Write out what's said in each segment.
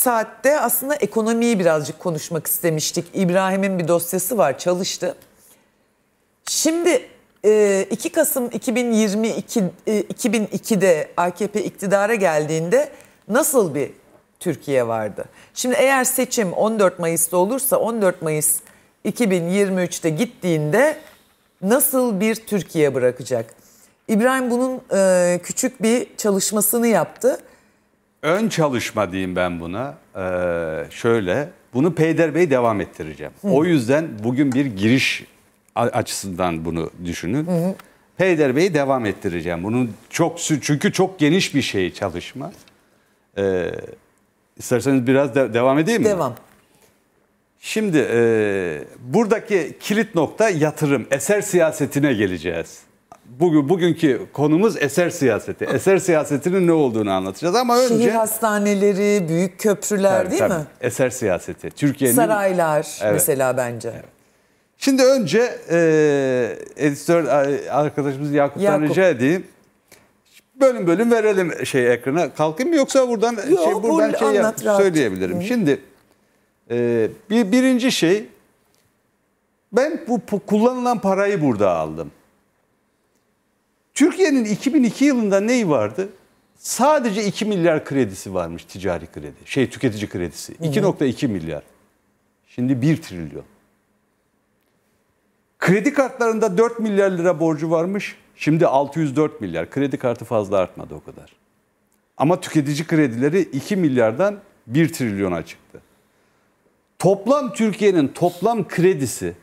saatte aslında ekonomiyi birazcık konuşmak istemiştik. İbrahim'in bir dosyası var çalıştı. Şimdi 2 e, Kasım 2022 2002'de AKP iktidara geldiğinde nasıl bir Türkiye vardı? Şimdi eğer seçim 14 Mayıs'ta olursa 14 Mayıs 2023'te gittiğinde nasıl bir Türkiye bırakacak? İbrahim bunun e, küçük bir çalışmasını yaptı ön çalışma diyeyim ben buna. Ee, şöyle, bunu Bey devam ettireceğim. Hı. O yüzden bugün bir giriş açısından bunu düşünün. Hı hı. Peyderbeyi devam ettireceğim. Bunun çok çünkü çok geniş bir şey çalışma. Ee, isterseniz biraz de, devam edeyim mi? Devam. Şimdi e, buradaki kilit nokta yatırım. Eser siyasetine geleceğiz bugün bugünkü konumuz eser siyaseti. Eser siyasetinin ne olduğunu anlatacağız ama önce şehir hastaneleri, büyük köprüler tabii, değil tabii. mi? Eser siyaseti. Türkiye'nin saraylar evet. mesela bence. Evet. Şimdi önce e, editör arkadaşımız Yakup'tan Yakup. rica edeyim. Bölüm bölüm verelim şey ekrana. Kalkayım mı yoksa buradan Yo, şey buradan şey anlat, yap, söyleyebilirim. Hı. Şimdi e, bir birinci şey ben bu kullanılan parayı burada aldım. Türkiye'nin 2002 yılında neyi vardı? Sadece 2 milyar kredisi varmış ticari kredi. Şey tüketici kredisi. 2.2 milyar. Şimdi 1 trilyon. Kredi kartlarında 4 milyar lira borcu varmış. Şimdi 604 milyar. Kredi kartı fazla artmadı o kadar. Ama tüketici kredileri 2 milyardan 1 trilyona çıktı. Toplam Türkiye'nin toplam kredisi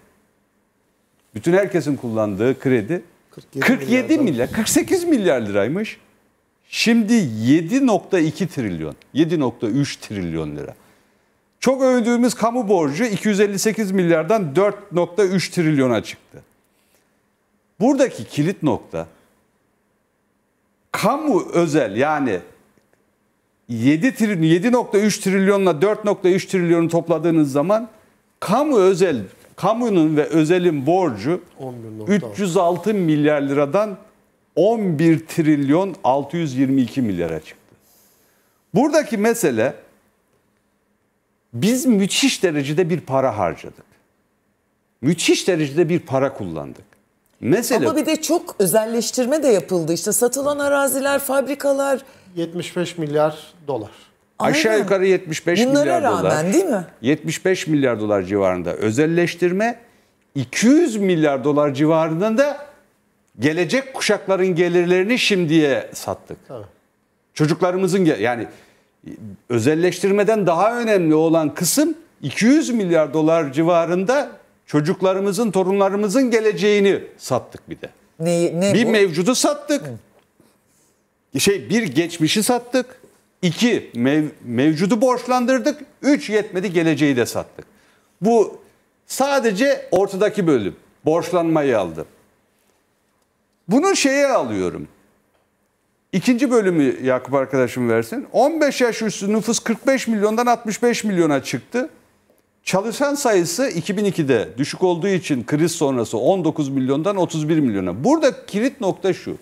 bütün herkesin kullandığı kredi 47, 47 milyar, milyar 48 milyar liraymış. Şimdi 7.2 trilyon, 7.3 trilyon lira. Çok övdüğümüz kamu borcu 258 milyardan 4.3 trilyona çıktı. Buradaki kilit nokta kamu özel yani 7 trilyon 7.3 trilyonla 4.3 trilyonu topladığınız zaman kamu özel kamunun ve özelin borcu 306 milyar liradan 11 trilyon 622 milyara çıktı. Buradaki mesele biz müthiş derecede bir para harcadık. Müthiş derecede bir para kullandık. Mesela, Ama bir de çok özelleştirme de yapıldı. İşte satılan araziler, fabrikalar. 75 milyar dolar. Aşağı yukarı 75 Bunlara milyar dolar. rağmen değil mi? 75 milyar dolar civarında özelleştirme 200 milyar dolar civarında da gelecek kuşakların gelirlerini şimdiye sattık. Tabii. Çocuklarımızın yani özelleştirmeden daha önemli olan kısım 200 milyar dolar civarında çocuklarımızın, torunlarımızın geleceğini sattık bir de. Ne, ne bir bu? mevcudu sattık. Hı. Şey bir geçmişi sattık. İki, mev, mevcudu borçlandırdık. Üç, yetmedi geleceği de sattık. Bu sadece ortadaki bölüm. Borçlanmayı aldı. Bunu şeye alıyorum. İkinci bölümü Yakup arkadaşım versin. 15 yaş üstü nüfus 45 milyondan 65 milyona çıktı. Çalışan sayısı 2002'de düşük olduğu için kriz sonrası 19 milyondan 31 milyona. Burada kilit nokta şu.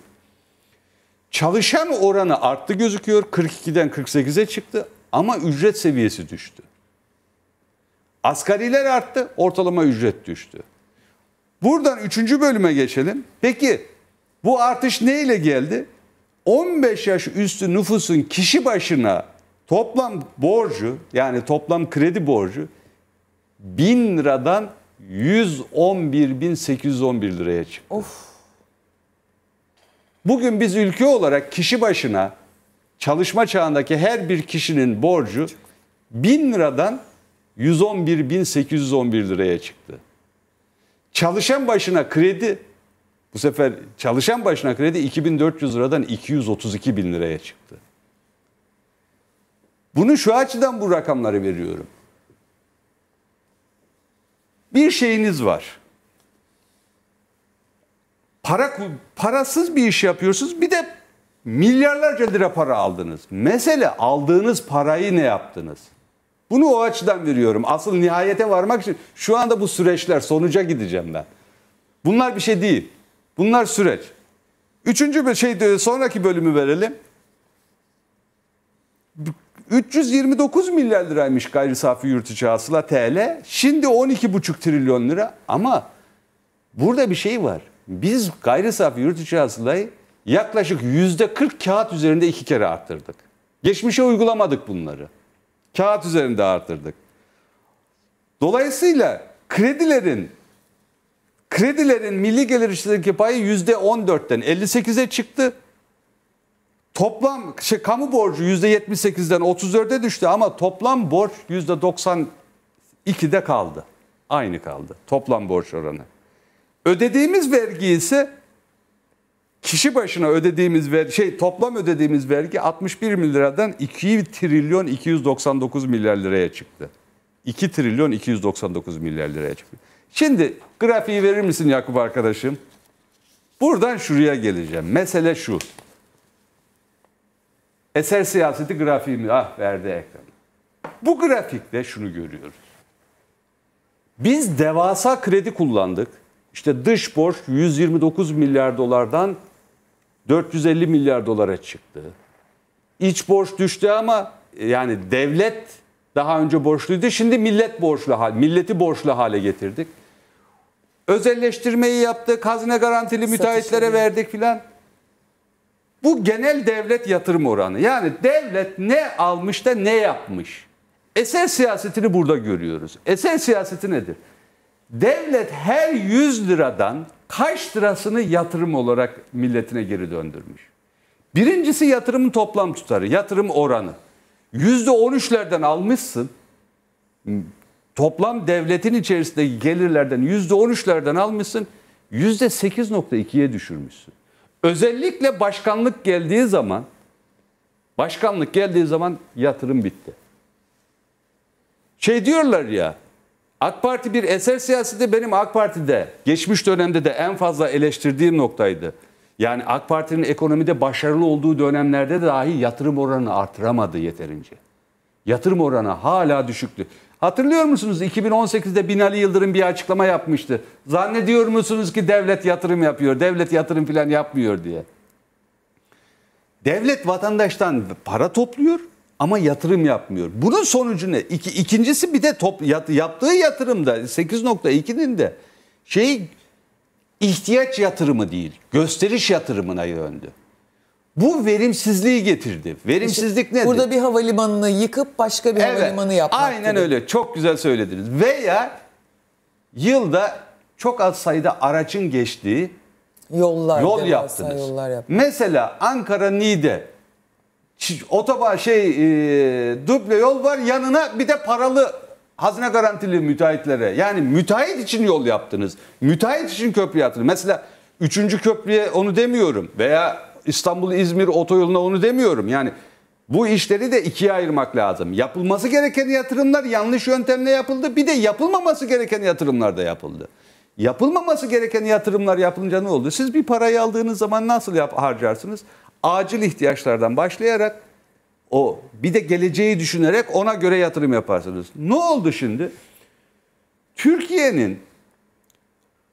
Çalışan oranı arttı gözüküyor. 42'den 48'e çıktı ama ücret seviyesi düştü. Asgariler arttı, ortalama ücret düştü. Buradan üçüncü bölüme geçelim. Peki bu artış neyle geldi? 15 yaş üstü nüfusun kişi başına toplam borcu yani toplam kredi borcu 1000 liradan 111.811 liraya çıktı. Of. Bugün biz ülke olarak kişi başına çalışma çağındaki her bir kişinin borcu 1000 liradan 111.811 liraya çıktı. Çalışan başına kredi bu sefer çalışan başına kredi 2400 liradan 232 bin liraya çıktı. Bunu şu açıdan bu rakamları veriyorum. Bir şeyiniz var para parasız bir iş yapıyorsunuz. Bir de milyarlarca lira para aldınız. Mesele aldığınız parayı ne yaptınız? Bunu o açıdan veriyorum. Asıl nihayete varmak için şu anda bu süreçler sonuca gideceğim ben. Bunlar bir şey değil. Bunlar süreç. Üçüncü bir şey e, sonraki bölümü verelim. 329 milyar liraymış gayri safi yurt içi hasıla TL. Şimdi 12,5 trilyon lira ama burada bir şey var biz gayri safi yurt içi hasılayı yaklaşık yüzde 40 kağıt üzerinde iki kere arttırdık. Geçmişe uygulamadık bunları. Kağıt üzerinde arttırdık. Dolayısıyla kredilerin kredilerin milli gelir içindeki payı yüzde 14'ten 58'e çıktı. Toplam şey, kamu borcu yüzde 78'den 34'e düştü ama toplam borç yüzde 92'de kaldı. Aynı kaldı toplam borç oranı. Ödediğimiz vergi ise kişi başına ödediğimiz ver şey toplam ödediğimiz vergi 61 liradan 2 trilyon 299 milyar liraya çıktı. 2 trilyon 299 milyar liraya çıktı. Şimdi grafiği verir misin Yakup arkadaşım? Buradan şuraya geleceğim. Mesele şu. Eser siyaseti grafiğimi ah verdi ekran. Bu grafikte şunu görüyoruz. Biz devasa kredi kullandık işte dış borç 129 milyar dolardan 450 milyar dolara çıktı. İç borç düştü ama e, yani devlet daha önce borçluydu. Şimdi millet borçlu hal, milleti borçlu hale getirdik. Özelleştirmeyi yaptık, hazine garantili müteahhitlere verdik filan. Bu genel devlet yatırım oranı. Yani devlet ne almış da ne yapmış. Eser siyasetini burada görüyoruz. Eser siyaseti nedir? devlet her 100 liradan kaç lirasını yatırım olarak milletine geri döndürmüş? Birincisi yatırımın toplam tutarı, yatırım oranı. yüzde %13'lerden almışsın. Toplam devletin içerisindeki gelirlerden yüzde %13'lerden almışsın. yüzde %8.2'ye düşürmüşsün. Özellikle başkanlık geldiği zaman başkanlık geldiği zaman yatırım bitti. Şey diyorlar ya AK Parti bir eser siyaseti benim AK Parti'de geçmiş dönemde de en fazla eleştirdiğim noktaydı. Yani AK Parti'nin ekonomide başarılı olduğu dönemlerde dahi yatırım oranını artıramadı yeterince. Yatırım oranı hala düşüktü. Hatırlıyor musunuz 2018'de Binali Yıldırım bir açıklama yapmıştı. Zannediyor musunuz ki devlet yatırım yapıyor, devlet yatırım falan yapmıyor diye. Devlet vatandaştan para topluyor, ama yatırım yapmıyor. Bunun sonucu ne? İki, ikincisi bir de top, yat, yaptığı yatırımda 8.2'nin de şey ihtiyaç yatırımı değil, gösteriş yatırımına yöndü. Bu verimsizliği getirdi. Verimsizlik işte nedir? Burada bir havalimanını yıkıp başka bir evet, havalimanı yapmak. Aynen gibi. öyle. Çok güzel söylediniz. Veya yılda çok az sayıda araçın geçtiği yollar yol yaptınız. Yollar yaptınız. Mesela Ankara Niğde otoba şey e, duble yol var yanına bir de paralı hazine garantili müteahhitlere. Yani müteahhit için yol yaptınız. Müteahhit için köprü yaptınız. Mesela 3. köprüye onu demiyorum veya İstanbul-İzmir otoyoluna onu demiyorum. Yani bu işleri de ikiye ayırmak lazım. Yapılması gereken yatırımlar yanlış yöntemle yapıldı. Bir de yapılmaması gereken yatırımlar da yapıldı. Yapılmaması gereken yatırımlar yapılınca ne oldu? Siz bir parayı aldığınız zaman nasıl yap harcarsınız? acil ihtiyaçlardan başlayarak o bir de geleceği düşünerek ona göre yatırım yaparsınız. Ne oldu şimdi? Türkiye'nin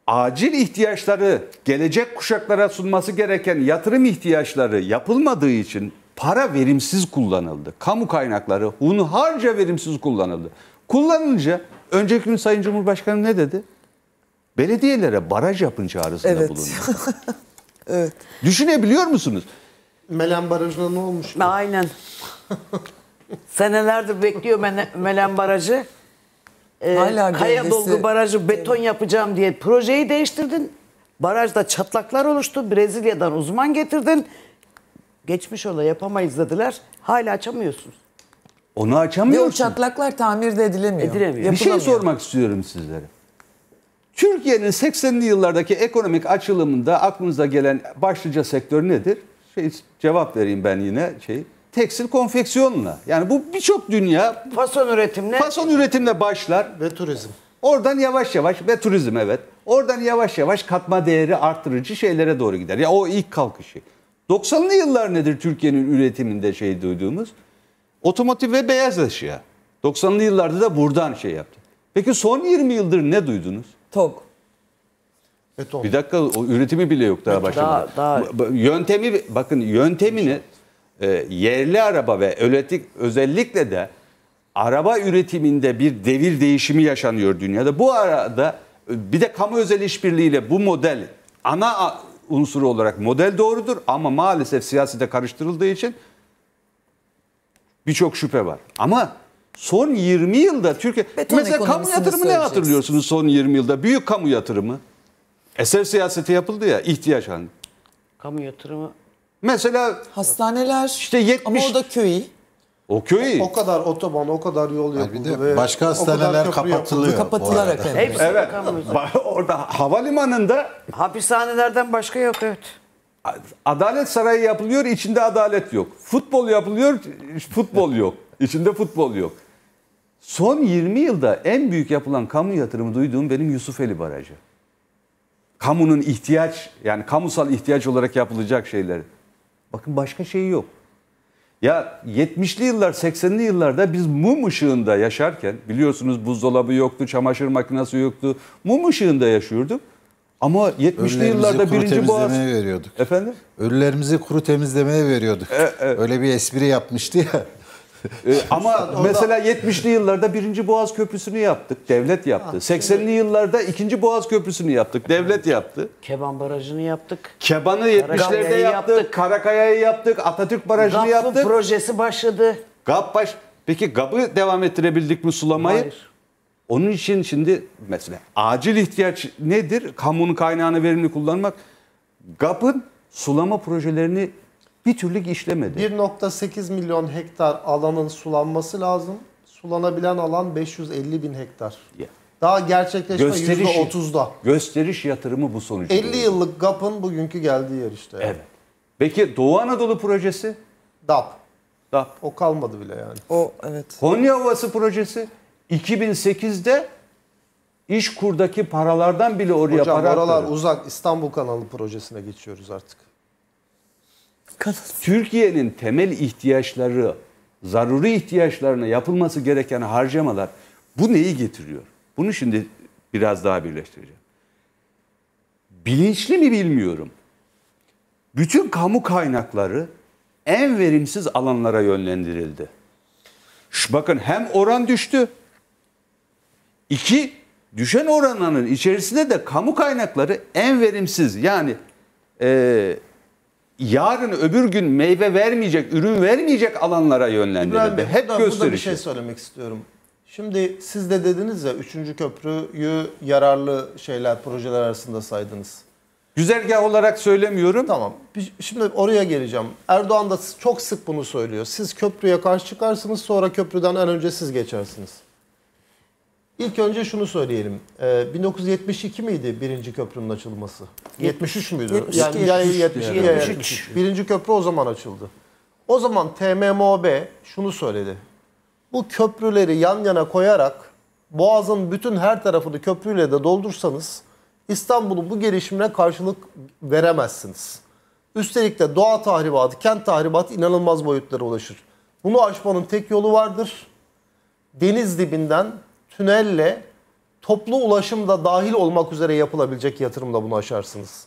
acil ihtiyaçları, gelecek kuşaklara sunması gereken yatırım ihtiyaçları yapılmadığı için para verimsiz kullanıldı. Kamu kaynakları hunharca verimsiz kullanıldı. Kullanılınca önceki gün Sayın Cumhurbaşkanı ne dedi? Belediyelere baraj yapın çağrısında evet. bulundu. evet. Düşünebiliyor musunuz? Melen Barajı'na ne olmuş? Aynen. Senelerdir bekliyor Melen, Barajı. Ee, Hala Kaya Dolgu Barajı beton yapacağım diye projeyi değiştirdin. Barajda çatlaklar oluştu. Brezilya'dan uzman getirdin. Geçmiş ola yapamayız dediler. Hala açamıyorsunuz. Onu Ve o çatlaklar tamir de edilemiyor. Edilemiyor. Bir şey sormak istiyorum sizlere. Türkiye'nin 80'li yıllardaki ekonomik açılımında aklınıza gelen başlıca sektör nedir? şey cevap vereyim ben yine şey tekstil konfeksiyonla. Yani bu birçok dünya fason üretimle fason üretimle başlar ve turizm. Oradan yavaş yavaş ve turizm evet. Oradan yavaş yavaş katma değeri artırıcı şeylere doğru gider. Ya o ilk kalkışı. 90'lı yıllar nedir Türkiye'nin üretiminde şey duyduğumuz? Otomotiv ve beyaz eşya. 90'lı yıllarda da buradan şey yaptı. Peki son 20 yıldır ne duydunuz? Tok. Beton. Bir dakika o üretimi bile yok daha başlamadı. Daha, daha... Yöntemi bakın yöntemini e, yerli araba ve öletik özellikle de araba üretiminde bir devir değişimi yaşanıyor dünyada. Bu arada e, bir de kamu özel işbirliğiyle bu model ana unsuru olarak model doğrudur ama maalesef siyasete karıştırıldığı için birçok şüphe var. Ama son 20 yılda Türkiye Beton mesela kamu yatırımı ne hatırlıyorsunuz son 20 yılda? Büyük kamu yatırımı. Eser siyaseti yapıldı ya ihtiyaç hani. Kamu yatırımı. Mesela Hastaneler işte 70 ama o da köy. O köy. O kadar otoban, o kadar yol yapıldı. Yani ve başka hastaneler kapatılıyor. Kapatılarak evet. evet. Orada havalimanında hapishanelerden başka yok evet. Adalet sarayı yapılıyor, içinde adalet yok. Futbol yapılıyor, futbol yok. İçinde futbol yok. Son 20 yılda en büyük yapılan kamu yatırımı duyduğum benim Yusufeli Barajı kamunun ihtiyaç yani kamusal ihtiyaç olarak yapılacak şeyleri. Bakın başka şey yok. Ya 70'li yıllar 80'li yıllarda biz mum ışığında yaşarken biliyorsunuz buzdolabı yoktu, çamaşır makinesi yoktu. Mum ışığında yaşıyorduk. Ama 70'li yıllarda kuru birinci boğaz... veriyorduk. Efendim? Ölülerimizi kuru temizlemeye veriyorduk. E, e. Öyle bir espri yapmıştı ya. Ee, ama mesela 70'li yıllarda birinci Boğaz Köprüsü'nü yaptık. Devlet yaptı. 80'li ah, yıllarda ikinci Boğaz Köprüsü'nü yaptık. Devlet yaptı. Keban Barajı'nı yaptık. Keban'ı 70'lerde yaptık. yaptık. Karakaya'yı yaptık. Atatürk Barajı'nı Gaplı yaptık. projesi başladı. GAP baş... Peki GAP'ı devam ettirebildik mi sulamayı? Hayır. Onun için şimdi mesela acil ihtiyaç nedir? Kamunun kaynağını verimli kullanmak. GAP'ın sulama projelerini bir türlü işlemedi. 1.8 milyon hektar alanın sulanması lazım. Sulanabilen alan 550 bin hektar. Daha gerçekleşme gösteriş, %30'da. Gösteriş yatırımı bu sonucu. 50 doğru. yıllık GAP'ın bugünkü geldiği yer işte. Evet. Peki Doğu Anadolu projesi? DAP. DAP. O kalmadı bile yani. O evet. Konya Ovası projesi 2008'de İş kurdaki paralardan bile oraya Hocam, para Hocam oralar uzak İstanbul Kanalı projesine geçiyoruz artık. Kalın. Türkiye'nin temel ihtiyaçları, zaruri ihtiyaçlarına yapılması gereken harcamalar bu neyi getiriyor? Bunu şimdi biraz daha birleştireceğim. Bilinçli mi bilmiyorum. Bütün kamu kaynakları en verimsiz alanlara yönlendirildi. Şu bakın hem oran düştü. İki, düşen oranının içerisinde de kamu kaynakları en verimsiz yani e, yarın öbür gün meyve vermeyecek, ürün vermeyecek alanlara yönlendirildi. Hep burada, gösterişi. Burada bir şey söylemek istiyorum. Şimdi siz de dediniz ya 3. köprüyü yararlı şeyler, projeler arasında saydınız. Güzergah olarak söylemiyorum. Tamam. Şimdi oraya geleceğim. Erdoğan da çok sık bunu söylüyor. Siz köprüye karşı çıkarsınız sonra köprüden en önce siz geçersiniz. İlk önce şunu söyleyelim. Ee, 1972 miydi birinci köprünün açılması? 73 müydü? 72, yani ya 70, yani. 73. Birinci köprü o zaman açıldı. O zaman TMMOB şunu söyledi. Bu köprüleri yan yana koyarak Boğaz'ın bütün her tarafını köprüyle de doldursanız İstanbul'un bu gelişimine karşılık veremezsiniz. Üstelik de doğa tahribatı, kent tahribatı inanılmaz boyutlara ulaşır. Bunu aşmanın tek yolu vardır. Deniz dibinden tünelle toplu ulaşım da dahil olmak üzere yapılabilecek yatırımla bunu aşarsınız.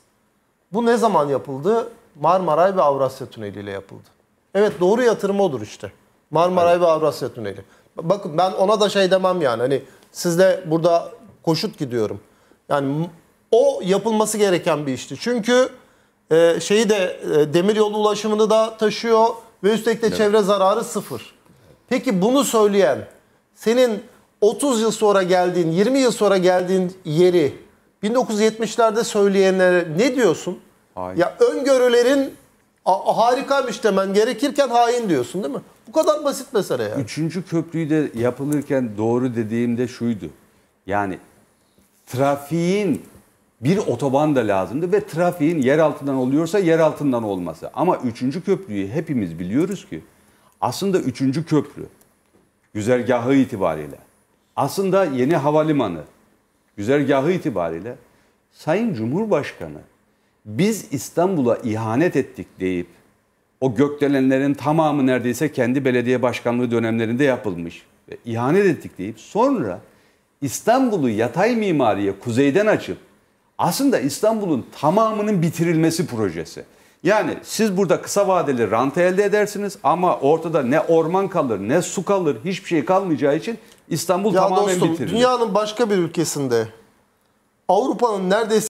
Bu ne zaman yapıldı? Marmaray ve Avrasya Tüneli ile yapıldı. Evet doğru yatırım odur işte. Marmaray evet. ve Avrasya Tüneli. Bakın ben ona da şey demem yani hani sizle burada koşut gidiyorum. Yani o yapılması gereken bir işti. Çünkü e, şeyi de e, demir yolu ulaşımını da taşıyor ve üstelik de evet. çevre zararı sıfır. Peki bunu söyleyen senin 30 yıl sonra geldiğin, 20 yıl sonra geldiğin yeri 1970'lerde söyleyenlere ne diyorsun? Hayır. Ya öngörülerin harikaymış demen gerekirken hain diyorsun değil mi? Bu kadar basit mesele yani. Üçüncü köprüyü de yapılırken doğru dediğimde şuydu. Yani trafiğin bir otoban da lazımdı ve trafiğin yer altından oluyorsa yer altından olması. Ama üçüncü köprüyü hepimiz biliyoruz ki aslında üçüncü köprü güzergahı itibariyle aslında yeni havalimanı güzergahı itibariyle Sayın Cumhurbaşkanı biz İstanbul'a ihanet ettik deyip o gökdelenlerin tamamı neredeyse kendi belediye başkanlığı dönemlerinde yapılmış. Ve ihanet ettik deyip sonra İstanbul'u yatay mimariye kuzeyden açıp aslında İstanbul'un tamamının bitirilmesi projesi. Yani siz burada kısa vadeli rantı elde edersiniz ama ortada ne orman kalır ne su kalır hiçbir şey kalmayacağı için İstanbul ya tamamen dostum, bitirir. Dünyanın başka bir ülkesinde Avrupa'nın neredeyse